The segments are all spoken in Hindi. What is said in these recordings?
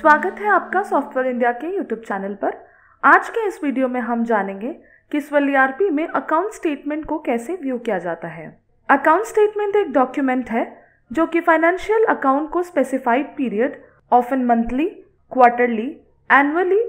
स्वागत है आपका सॉफ्टवेयर इंडिया के यूट्यूब चैनल पर आज के इस वीडियो में हम जानेंगे कि स्वलआरपी में अकाउंट स्टेटमेंट को कैसे व्यू किया जाता है अकाउंट स्टेटमेंट एक डॉक्यूमेंट है जो कि फाइनेंशियल अकाउंट को specified period often monthly quarterly annually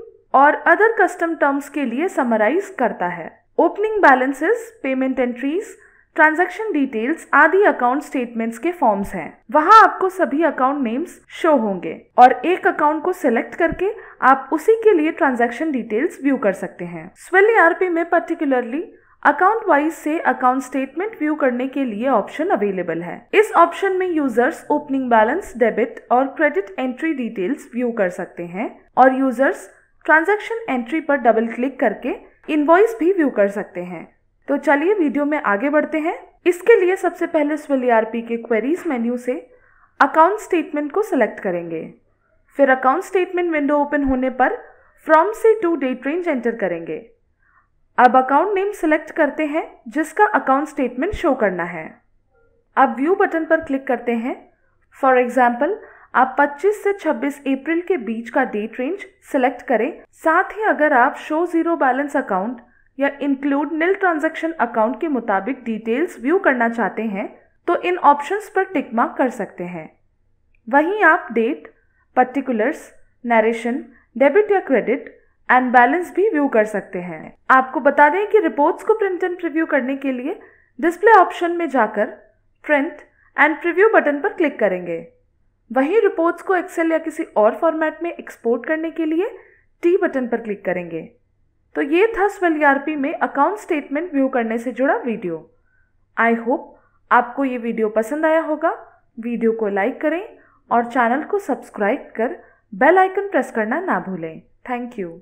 और अदर कस्टम टर्म्स के लिए समराइज करता है opening balances payment entries transaction details आदि अकाउंट स्टेटमेंट्स के फॉर्म्स हैं वहाँ आपको सभी अकाउंट नेम्स शो होंगे और एक अकाउंट को सिलेक्ट करके आप उसी के लिए ट्रांजैक्शन डिटेल्स व्यू कर सकते हैं स्वेल आरपी में पर्टिकुलरली अकाउंट वाइज से अकाउंट स्टेटमेंट व्यू करने के लिए ऑप्शन अवेलेबल है इस ऑप्शन में यूजर्स ओपनिंग बैलेंस डेबिट और क्रेडिट एंट्री डिटेल्स व्यू कर सकते हैं और यूजर्स ट्रांजैक्शन एंट्री पर डबल क्लिक करके इनवॉइस भी व्यू कर सकते हैं तो चलिए वीडियो में आगे बढ़ते हैं इसके लिए सबसे पहले स्विल ई के क्वेरीज मेन्यू से अकाउंट स्टेटमेंट को सिलेक्ट करेंगे फिर अकाउंट स्टेटमेंट विंडो ओपन होने पर फ्रॉम से टू डेट रेंज एंटर करेंगे अब अकाउंट नेम सिलेक्ट करते हैं जिसका अकाउंट स्टेटमेंट शो करना है अब व्यू बटन पर क्लिक करते हैं फॉर एग्जाम्पल आप 25 से 26 अप्रैल के बीच का डेट रेंज सिलेक्ट करें साथ ही अगर आप शो जीरो बैलेंस अकाउंट या इंक्लूड निल ट्रांजैक्शन अकाउंट के मुताबिक डिटेल्स व्यू करना चाहते हैं तो इन ऑप्शंस पर टिक मार्क कर सकते हैं वहीं आप डेट पर्टिकुलर्स नरेशन डेबिट या क्रेडिट एंड बैलेंस भी व्यू कर सकते हैं आपको बता दें कि रिपोर्ट्स को प्रिंट एंड प्रिव्यू करने के लिए डिस्प्ले ऑप्शन में जाकर प्रिंट एंड प्रिव्यू बटन पर क्लिक करेंगे वहीं रिपोर्ट्स को एक्सेल या किसी और फॉर्मेट में एक्सपोर्ट करने के लिए टी बटन पर क्लिक करेंगे तो ये था स्वेल e में अकाउंट स्टेटमेंट व्यू करने से जुड़ा वीडियो आई होप आपको ये वीडियो पसंद आया होगा वीडियो को लाइक करें और चैनल को सब्सक्राइब कर बेल आइकन प्रेस करना ना भूलें थैंक यू